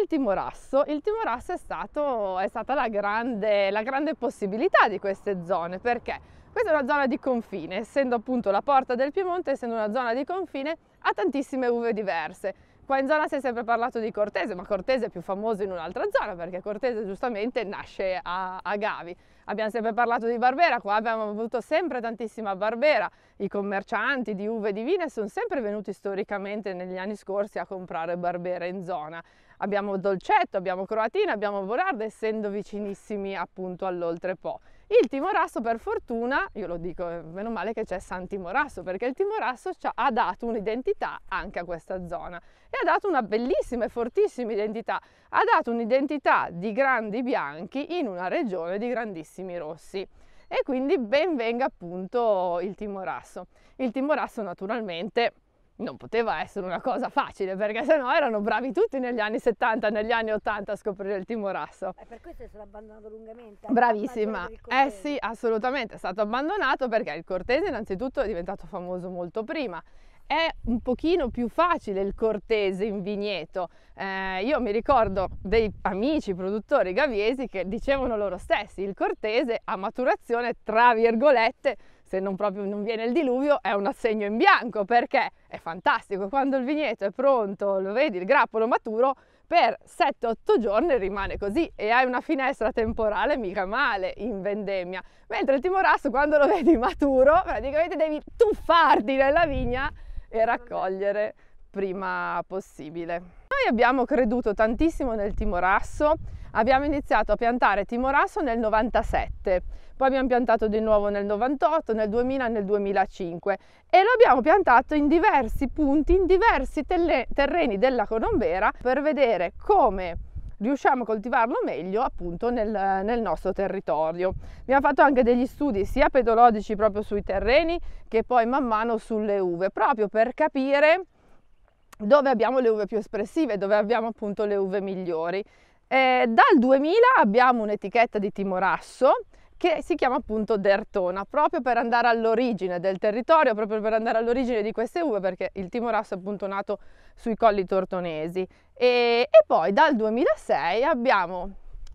Il timorasso, il timorasso è, stato, è stata la grande, la grande possibilità di queste zone perché questa è una zona di confine, essendo appunto la porta del Piemonte, essendo una zona di confine, ha tantissime uve diverse. Qua in zona si è sempre parlato di Cortese, ma Cortese è più famoso in un'altra zona perché Cortese giustamente nasce a, a Gavi abbiamo sempre parlato di Barbera, qua abbiamo avuto sempre tantissima Barbera, i commercianti di uve divine sono sempre venuti storicamente negli anni scorsi a comprare Barbera in zona. Abbiamo Dolcetto, abbiamo Croatina, abbiamo Volarda, essendo vicinissimi appunto all'Oltrepo. Il timorasso per fortuna, io lo dico, eh, meno male che c'è San Timorasso, perché il timorasso ha dato un'identità anche a questa zona e ha dato una bellissima e fortissima identità. Ha dato un'identità di grandi bianchi in una regione di grandissimi tantissimi rossi e quindi ben venga appunto il timorasso. Il timorasso naturalmente non poteva essere una cosa facile perché sennò erano bravi tutti negli anni 70, negli anni 80 a scoprire il timorasso. E eh, per questo è stato abbandonato lungamente. Bravissima, eh sì assolutamente, è stato abbandonato perché il Cortese innanzitutto è diventato famoso molto prima è un pochino più facile il cortese in vigneto. Eh, io mi ricordo dei amici produttori gaviesi che dicevano loro stessi il cortese a maturazione, tra virgolette, se non proprio non viene il diluvio, è un assegno in bianco perché è fantastico. Quando il vigneto è pronto, lo vedi, il grappolo maturo, per 7-8 giorni rimane così e hai una finestra temporale mica male in vendemmia. Mentre il timorasso quando lo vedi maturo praticamente devi tuffarti nella vigna e raccogliere prima possibile. Noi abbiamo creduto tantissimo nel timorasso, abbiamo iniziato a piantare timorasso nel 97, poi abbiamo piantato di nuovo nel 98, nel 2000 e nel 2005 e lo abbiamo piantato in diversi punti, in diversi terreni della colombera per vedere come riusciamo a coltivarlo meglio appunto nel, nel, nostro territorio. Abbiamo fatto anche degli studi sia pedologici proprio sui terreni che poi man mano sulle uve, proprio per capire dove abbiamo le uve più espressive, dove abbiamo appunto le uve migliori. Eh, dal 2000 abbiamo un'etichetta di timorasso che si chiama appunto Dertona, proprio per andare all'origine del territorio, proprio per andare all'origine di queste uve, perché il timorasso è appunto nato sui colli tortonesi. E, e poi dal 2006 abbiamo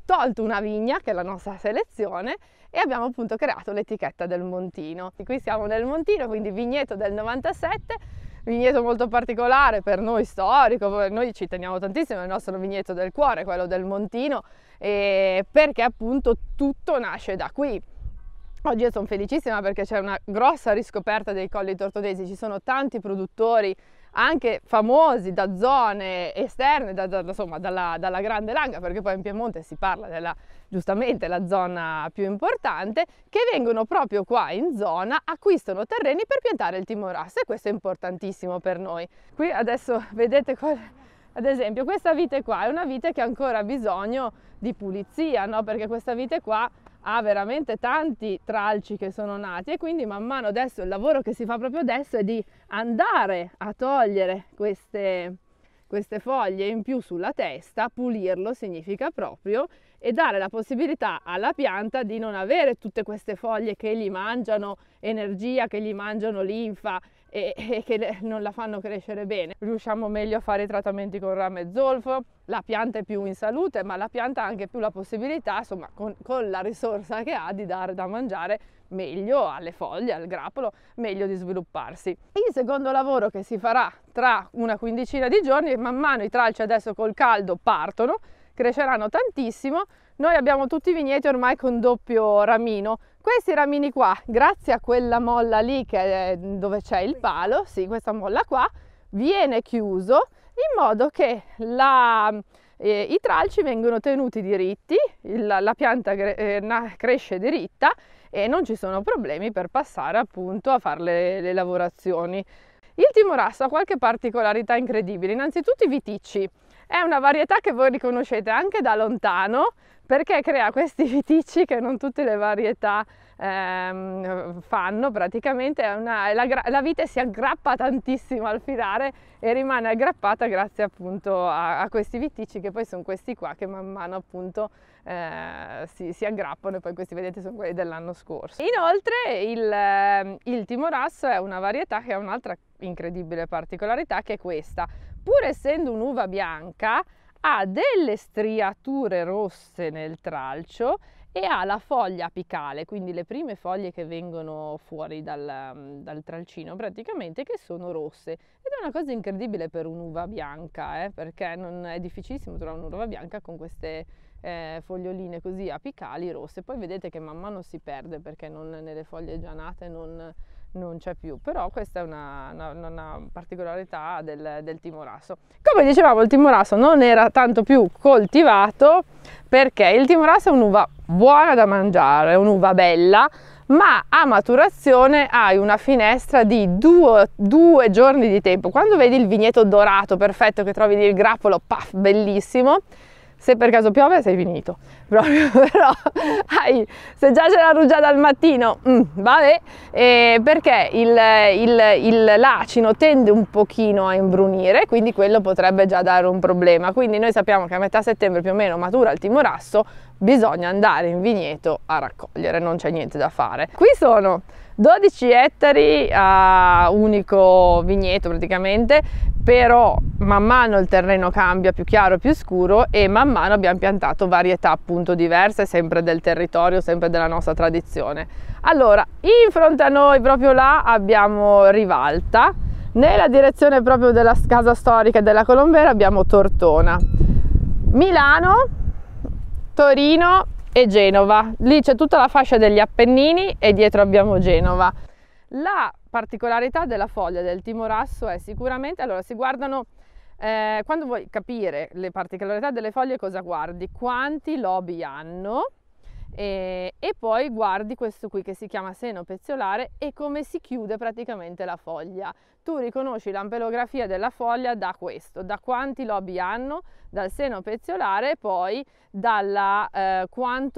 tolto una vigna, che è la nostra selezione, e abbiamo appunto creato l'etichetta del Montino. E qui siamo nel Montino, quindi vigneto del 97, vigneto molto particolare per noi storico, noi ci teniamo tantissimo, il nostro vigneto del cuore, quello del Montino, perché appunto tutto nasce da qui. Oggi io sono felicissima perché c'è una grossa riscoperta dei colli tortodesi, ci sono tanti produttori anche famosi da zone esterne, da, da, insomma dalla, dalla, Grande Langa, perché poi in Piemonte si parla della, giustamente, la zona più importante, che vengono proprio qua in zona, acquistano terreni per piantare il timorasso e questo è importantissimo per noi. Qui adesso vedete qual ad esempio questa vite qua è una vite che ancora ha bisogno di pulizia, no? perché questa vite qua ha veramente tanti tralci che sono nati e quindi man mano adesso il lavoro che si fa proprio adesso è di andare a togliere queste, queste foglie in più sulla testa, pulirlo significa proprio e dare la possibilità alla pianta di non avere tutte queste foglie che gli mangiano energia, che gli mangiano linfa e, e che non la fanno crescere bene. Riusciamo meglio a fare trattamenti con rame e zolfo, la pianta è più in salute, ma la pianta ha anche più la possibilità, insomma, con, con la risorsa che ha di dare da mangiare meglio alle foglie, al grappolo, meglio di svilupparsi. Il secondo lavoro che si farà tra una quindicina di giorni, man mano i tralci adesso col caldo partono, cresceranno tantissimo. Noi abbiamo tutti i vigneti ormai con doppio ramino, questi ramini qua, grazie a quella molla lì che, dove c'è il palo, sì, questa molla qua, viene chiuso in modo che la, eh, i tralci vengono tenuti diritti, il, la pianta eh, cresce diritta e non ci sono problemi per passare appunto a fare le, le lavorazioni. Il timorasso ha qualche particolarità incredibile, innanzitutto i viticci. È una varietà che voi riconoscete anche da lontano perché crea questi viticci che non tutte le varietà ehm, fanno praticamente. Una, la, la, vite si aggrappa tantissimo al filare e rimane aggrappata grazie appunto a, a questi viticci che poi sono questi qua che man mano appunto eh, si, si, aggrappano e poi questi vedete sono quelli dell'anno scorso. Inoltre il, ehm, il timorasso è una varietà che ha un'altra incredibile particolarità che è questa pur essendo un'uva bianca, ha delle striature rosse nel tralcio e ha la foglia apicale, quindi le prime foglie che vengono fuori dal, mm, dal tralcino praticamente, che sono rosse. Ed è una cosa incredibile per un'uva bianca, eh, perché non è difficilissimo trovare un'uva bianca con queste eh, foglioline così apicali rosse. Poi vedete che man mano si perde perché non, nelle foglie già nate non non c'è più, però questa è una, una, una particolarità del, del, timorasso. Come dicevamo il timorasso non era tanto più coltivato perché il timorasso è un'uva buona da mangiare, è un'uva bella, ma a maturazione hai una finestra di due, due giorni di tempo. Quando vedi il vigneto dorato perfetto che trovi lì il grappolo, puff, bellissimo, se per caso piove sei finito, proprio però hai, se già c'è la rugiada al mattino, mm, vabbè, eh, perché il, il, il, lacino tende un pochino a imbrunire, quindi quello potrebbe già dare un problema, quindi noi sappiamo che a metà settembre più o meno matura il timorasso, bisogna andare in vigneto a raccogliere, non c'è niente da fare. Qui sono 12 ettari a unico vigneto praticamente, però man mano il terreno cambia più chiaro, più scuro e man mano abbiamo piantato varietà appunto diverse, sempre del territorio, sempre della nostra tradizione. Allora, in fronte a noi, proprio là, abbiamo Rivalta, nella direzione proprio della casa storica della Colombera abbiamo Tortona. Milano Torino e Genova. Lì c'è tutta la fascia degli Appennini e dietro abbiamo Genova. La particolarità della foglia del timorasso è sicuramente, allora si guardano, eh, quando vuoi capire le particolarità delle foglie cosa guardi? Quanti lobi hanno, e, e, poi guardi questo qui che si chiama seno peziolare e come si chiude praticamente la foglia. Tu riconosci l'ampelografia della foglia da questo, da quanti lobi hanno, dal seno peziolare e poi dalla eh,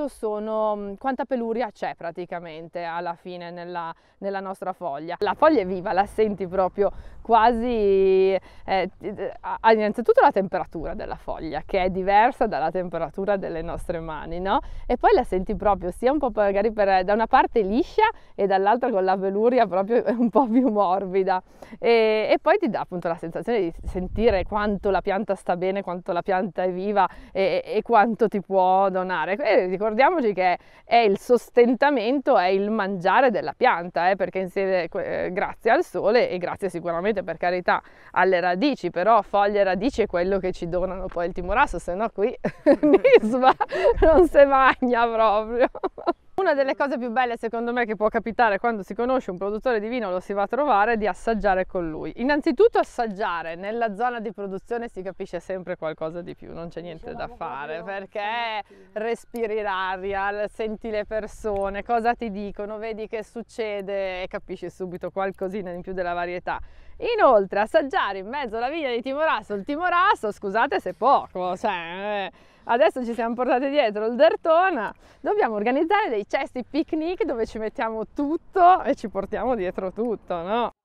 sono, mm, quanta peluria c'è praticamente alla fine nella, nella, nostra foglia. La foglia è viva, la senti proprio quasi, eh, eh innanzitutto la temperatura della foglia che è diversa dalla temperatura delle nostre mani, no? E poi la senti senti proprio sia un po' magari per, da una parte liscia e dall'altra con la veluria proprio un po' più morbida e, e, poi ti dà appunto la sensazione di sentire quanto la pianta sta bene, quanto la pianta è viva e, e quanto ti può donare. E ricordiamoci che è il sostentamento, è il mangiare della pianta, eh, perché insieme, eh, grazie al sole e grazie sicuramente per carità alle radici, però foglie e radici è quello che ci donano poi il timorasso, se no qui nisba non si magna proprio proprio. Una delle cose più belle secondo me che può capitare quando si conosce un produttore di vino lo si va a trovare è di assaggiare con lui. Innanzitutto assaggiare, nella zona di produzione si capisce sempre qualcosa di più, non c'è niente da fare perché respiri l'aria, senti le persone, cosa ti dicono, vedi che succede e capisci subito qualcosina in più della varietà. Inoltre, assaggiare in mezzo alla vigna di Timorasso il Timorasso, scusate se poco, cioè, eh, adesso ci siamo portati dietro il Dertona, dobbiamo organizzare dei cesti picnic dove ci mettiamo tutto e ci portiamo dietro tutto, no?